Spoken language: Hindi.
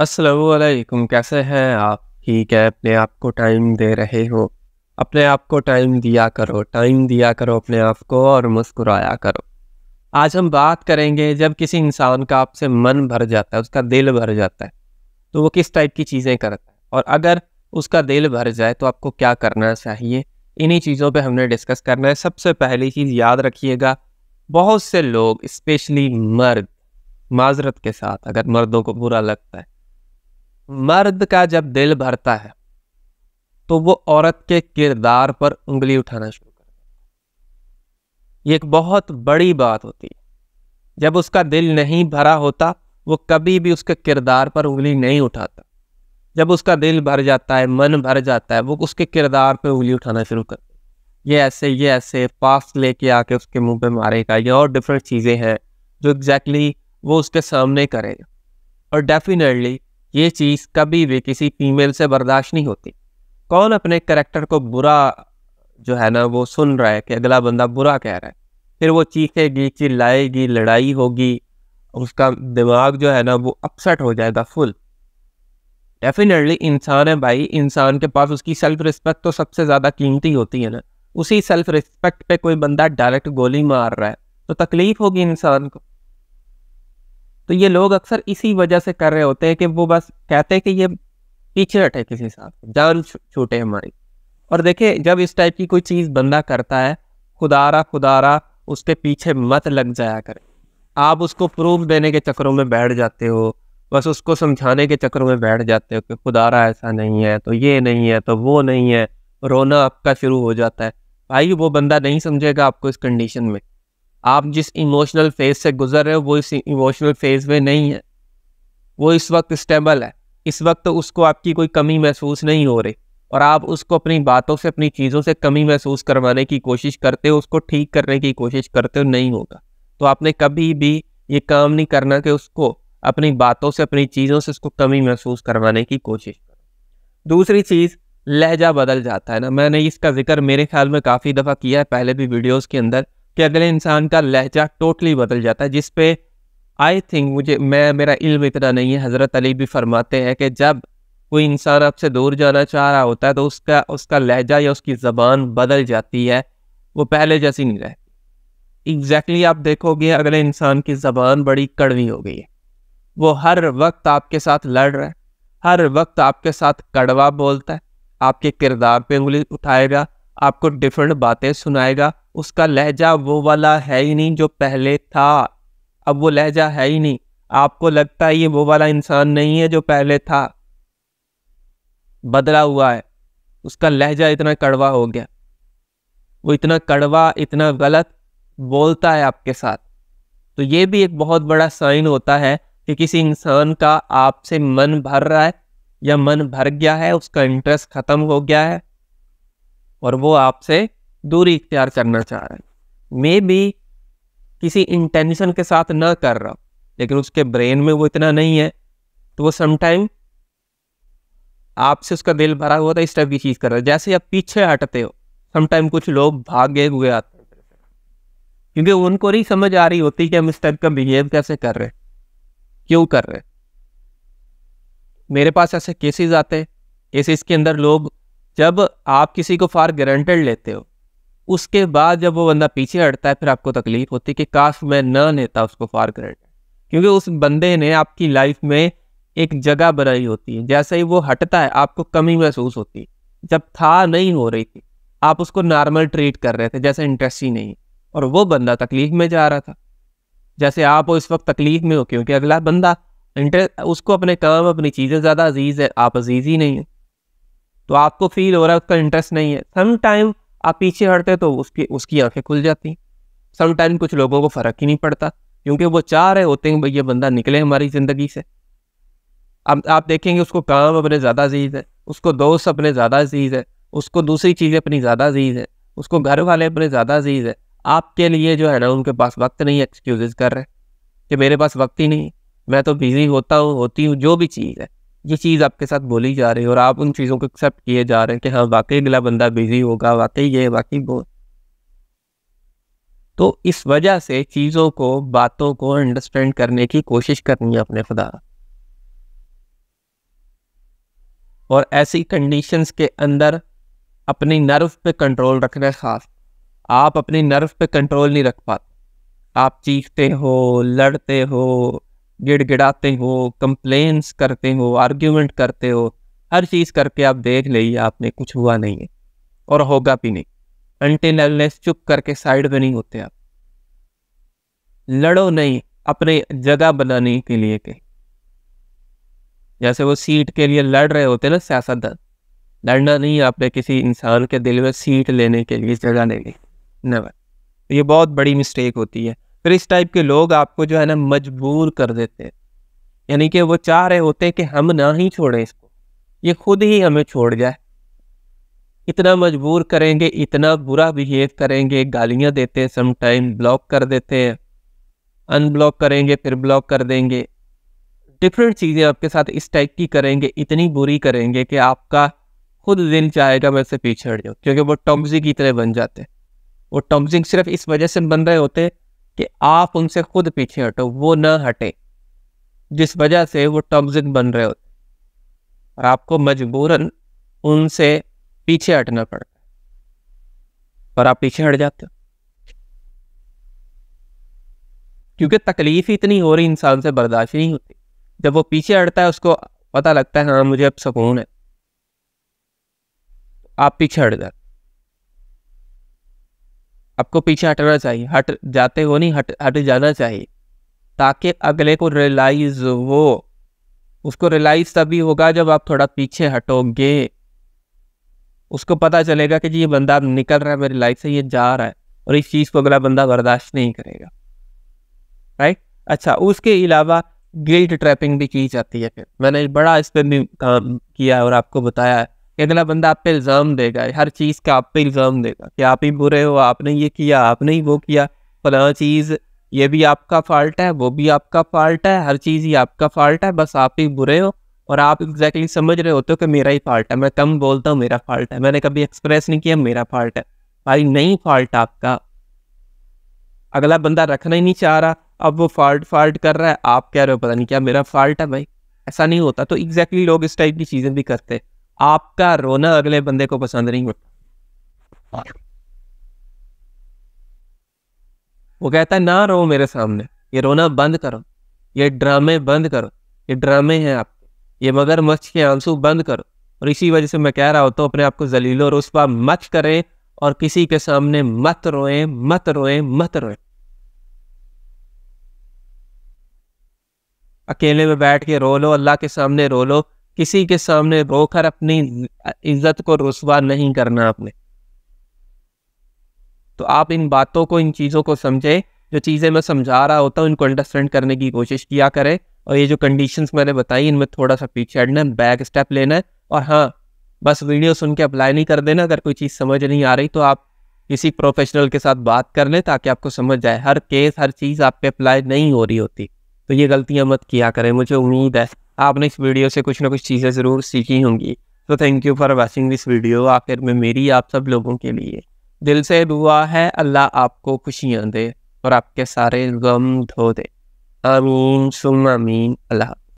असलकुम कैसे हैं आप ठीक है अपने आप को टाइम दे रहे हो अपने आप को टाइम दिया करो टाइम दिया करो अपने आप को और मुस्कुराया करो आज हम बात करेंगे जब किसी इंसान का आपसे मन भर जाता है उसका दिल भर जाता है तो वो किस टाइप की चीज़ें करता है और अगर उसका दिल भर जाए तो आपको क्या करना चाहिए इन्हीं चीज़ों पे हमने डिस्कस करना है सबसे पहली चीज़ याद रखिएगा बहुत से लोग स्पेशली मर्द माजरत के साथ अगर मर्दों को बुरा लगता है मर्द का जब दिल भरता है तो वो औरत के किरदार पर उंगली उठाना शुरू कर ये एक बहुत बड़ी बात होती है जब उसका दिल नहीं भरा होता वो कभी भी उसके किरदार पर उंगली नहीं उठाता जब उसका दिल भर जाता है मन भर जाता है वो उसके किरदार पर उंगली उठाना शुरू कर ये ऐसे ये ऐसे पास लेके आके उसके मुंह पे मारेगा ये और डिफरेंट चीज़ें हैं जो एग्जैक्टली exactly वो उसके सामने करेगा और डेफिनेटली ये चीज़ कभी भी किसी फीमेल से बर्दाश्त नहीं होती कौन अपने करेक्टर को बुरा जो है ना वो सुन रहा है कि अगला बंदा बुरा कह रहा है फिर वो चीखेगी चिल्लाएगी लड़ाई होगी उसका दिमाग जो है ना वो अपसेट हो जाएगा फुल डेफिनेटली इंसान है भाई इंसान के पास उसकी सेल्फ रिस्पेक्ट तो सबसे ज़्यादा कीमती होती है ना उसी सेल्फ रिस्पेक्ट पे कोई बंदा डायरेक्ट गोली मार रहा है तो तकलीफ़ होगी इंसान को तो ये लोग अक्सर इसी वजह से कर रहे होते हैं कि वो बस कहते हैं कि ये पीछे हटे किसी हिसाब से जान छूटे हमारी और देखिए जब इस टाइप की कोई चीज़ बंदा करता है खुदारा खुदारा उसके पीछे मत लग जाया करें आप उसको प्रूफ देने के चक्करों में बैठ जाते हो बस उसको समझाने के चक्करों में बैठ जाते हो कि खुदारा ऐसा नहीं है तो ये नहीं है तो वो नहीं है रोना आपका शुरू हो जाता है भाई वो बंदा नहीं समझेगा आपको इस कंडीशन में आप जिस इमोशनल फेज से गुजर रहे हो वो इस इमोशनल फेज में नहीं है वो इस वक्त स्टेबल है इस वक्त तो उसको आपकी कोई कमी महसूस नहीं हो रही और आप उसको अपनी बातों से अपनी चीज़ों से कमी महसूस करवाने की कोशिश करते हो उसको ठीक करने की कोशिश करते हो नहीं होगा तो आपने कभी भी ये काम नहीं करना कि उसको अपनी बातों से अपनी चीज़ों से उसको कमी महसूस करवाने की कोशिश दूसरी चीज़ लहजा बदल जाता है ना मैंने इसका जिक्र मेरे ख्याल में काफ़ी दफ़ा किया है पहले भी वीडियोज़ के अंदर कि अगले इंसान का लहजा टोटली बदल जाता है जिसपे आई थिंक मुझे मैं मेरा इल्म इतना नहीं है हज़रत अली भी फरमाते हैं कि जब कोई इंसान आपसे दूर जाना चाह रहा होता है तो उसका उसका लहजा या उसकी ज़बान बदल जाती है वो पहले जैसी नहीं रहती एग्जैक्टली exactly आप देखोगे अगले इंसान की ज़बान बड़ी कड़वी हो गई है वो हर वक्त आपके साथ लड़ रहा है हर वक्त आपके साथ कड़वा बोलता है आपके किरदार पे उंगली उठाएगा आपको डिफरेंट बातें सुनाएगा उसका लहजा वो वाला है ही नहीं जो पहले था अब वो लहजा है ही नहीं आपको लगता है ये वो वाला इंसान नहीं है जो पहले था बदला हुआ है उसका लहजा इतना कड़वा हो गया वो इतना कड़वा इतना गलत बोलता है आपके साथ तो ये भी एक बहुत बड़ा साइन होता है कि किसी इंसान का आपसे मन भर रहा है या मन भर गया है उसका इंटरेस्ट ख़त्म हो गया है और वो आपसे दूरी इख्तियार करना चाह रहा है मे बी किसी इंटेंशन के साथ न कर रहा लेकिन उसके ब्रेन में वो इतना नहीं है तो वो समटाइम आपसे उसका दिल भरा हुआ था इस टाइप की चीज़ कर रहा है जैसे आप पीछे हटते हो समटाइम कुछ लोग भागे हुए आते हैं क्योंकि उनको नहीं समझ आ रही होती कि हम इस टाइप का बिहेव कैसे कर रहे क्यों कर रहे मेरे पास ऐसे केसेस आते हैं केसेस के अंदर लोग जब आप किसी को फॉर गारंटेड लेते हो उसके बाद जब वो बंदा पीछे हटता है फिर आपको तकलीफ होती है कि काश मैं न लेता उसको फॉर गारंटेड क्योंकि उस बंदे ने आपकी लाइफ में एक जगह बनाई होती है जैसे ही वो हटता है आपको कमी महसूस होती है जब था नहीं हो रही थी आप उसको नॉर्मल ट्रीट कर रहे थे जैसे इंटरेस्ट ही नहीं और वो बंदा तकलीफ में जा रहा था जैसे आप इस वक्त तकलीफ में हो क्योंकि अगला बंदा इंटरेस्ट उसको अपने काम अपनी चीज़ें ज़्यादा अजीज़ है आप अजीज़ ही नहीं है तो आपको फील हो रहा है उसका इंटरेस्ट नहीं है सम टाइम आप पीछे हटते तो उसकी उसकी आंखें खुल जाती सम टाइम कुछ लोगों को फ़र्क ही नहीं पड़ता क्योंकि वो चाह रहे होते हैं भाई ये बंदा निकले हमारी ज़िंदगी से अब आप देखेंगे उसको काम अपने ज़्यादा अजीज़ है उसको दोस्त अपने ज़्यादा अजीज़ है उसको दूसरी चीज़ें अपनी ज़्यादा अजीज़ है उसको घर वाले अपने ज़्यादा अजीज़ है आपके लिए जो है ना उनके पास वक्त नहीं एक्सक्यूजेज कर रहे कि मेरे पास वक्त ही नहीं मैं तो बिज़ी होता हूँ होती हूँ जो भी चीज़ है ये चीज़ आपके साथ बोली जा रही है और आप उन चीज़ों को एक्सेप्ट किए जा रहे हैं कि हाँ वाकई अगला बंदा बिजी होगा वाकई ये वाकई वो तो इस वजह से चीज़ों को बातों को अंडरस्टैंड करने की कोशिश करनी है अपने खुदा और ऐसी कंडीशंस के अंदर अपनी नर्व पे कंट्रोल रखना है ख़ास आप अपनी नर्व पे कंट्रोल नहीं रख पाते आप चीखते हो लड़ते हो गिड़गिड़ाते हो कंप्लेन्स करते हो आर्ग्यूमेंट करते हो हर चीज़ करके आप देख लीजिए आपने कुछ हुआ नहीं है और होगा भी नहीं अनटिल चुप करके साइड में नहीं होते आप लड़ो नहीं अपने जगह बनाने के लिए के जैसे वो सीट के लिए लड़ रहे होते ना सियासतदान लड़ना नहीं आपने किसी इंसान के दिल में सीट लेने के लिए जगह लेने नवर ये बहुत बड़ी मिस्टेक होती है फिर इस टाइप के लोग आपको जो है ना मजबूर कर देते हैं यानी कि वो चाह रहे होते हैं कि हम ना ही छोड़ें इसको ये खुद ही हमें छोड़ जाए इतना मजबूर करेंगे इतना बुरा बिहेव करेंगे गालियाँ देते हैं समटाइम ब्लॉक कर देते हैं अनब्लॉक करेंगे फिर ब्लॉक कर देंगे डिफरेंट चीज़ें आपके साथ इस टाइप की करेंगे इतनी बुरी करेंगे कि आपका खुद दिन चाहेगा मैं उससे पीछे हट जाऊँ क्योंकि वो टॉम्सिक की तरह बन जाते हैं वो टॉम्सिंग सिर्फ इस वजह से बन रहे होते हैं कि आप उनसे खुद पीछे हटो वो न हटे जिस वजह से वो टॉक्सिक बन रहे होते और आपको मजबूरन उनसे पीछे हटना पड़ता है और आप पीछे हट जाते हो क्योंकि तकलीफ ही इतनी हो रही इंसान से बर्दाश्त नहीं होती जब वो पीछे हटता है उसको पता लगता है हाँ मुझे अब सुकून है आप पीछे हट जाते आपको पीछे हटना चाहिए हट जाते हो नहीं हट हट जाना चाहिए ताकि अगले को रियलाइज हो उसको रियलाइज तभी होगा जब आप थोड़ा पीछे हटोगे उसको पता चलेगा कि जी ये बंदा निकल रहा है मेरी लाइफ से ये जा रहा है और इस चीज़ को अगला बंदा बर्दाश्त नहीं करेगा राइट अच्छा उसके अलावा गिल्ट ट्रैपिंग भी की जाती है फिर मैंने बड़ा इस पर भी काम किया और आपको बताया है कि अगला बंदा आप पे इल्ज़ाम देगा हर चीज़ का आप पे इल्ज़ाम देगा कि आप ही बुरे हो आपने ये किया आपने ही वो किया फला चीज़ ये भी आपका फॉल्ट है वो भी आपका फॉल्ट है हर चीज़ ही आपका फॉल्ट है बस आप ही बुरे हो और आप एग्जैक्टली exactly समझ रहे होते हो कि मेरा ही फॉल्ट है मैं कम बोलता हूँ मेरा फॉल्ट है मैंने कभी एक्सप्रेस नहीं किया मेरा फॉल्ट है भाई नहीं फॉल्ट आपका अगला बंदा रखना ही नहीं चाह रहा अब वो फॉल्ट फॉल्ट कर रहा है आप कह रहे हो पता नहीं क्या मेरा फॉल्ट है भाई ऐसा नहीं होता तो एग्जैक्टली exactly लोग इस टाइप की चीज़ें भी करते हैं आपका रोना अगले बंदे को पसंद नहीं होता वो कहता है ना रो मेरे सामने ये रोना बंद करो ये ड्रामे बंद करो ये ड्रामे हैं आप ये मगर मच्छ के आंसू बंद करो और इसी वजह से मैं कह रहा होता तो अपने आप को जलीलो रुस्वा मत करें और किसी के सामने मत रोए मत रोए मत रोए अकेले में बैठ के रो लो अल्लाह के सामने रो लो किसी के सामने रोकर अपनी इज्जत को रसवा नहीं करना आपने तो आप इन बातों को इन चीज़ों को समझें जो चीज़ें मैं समझा रहा होता हूँ इनको अंडरस्टैंड करने की कोशिश किया करें और ये जो कंडीशंस मैंने बताई इनमें थोड़ा सा पीछे हटना बैक स्टेप लेना है और हाँ बस वीडियो सुन के अप्लाई नहीं कर देना अगर कोई चीज़ समझ नहीं आ रही तो आप किसी प्रोफेशनल के साथ बात कर लें ताकि आपको समझ जाए हर केस हर चीज़ आप पे अप्लाई नहीं हो रही होती तो ये गलतियाँ मत किया करें मुझे उम्मीद है आपने इस वीडियो से कुछ ना कुछ चीज़ें ज़रूर सीखी होंगी तो thank you for watching this video आखिर में मेरी आप सब लोगों के लिए दिल से दुआ है अल्लाह आपको खुशियाँ दे और आपके सारे गम धो दे अमीन सुम अमीन अल्लाह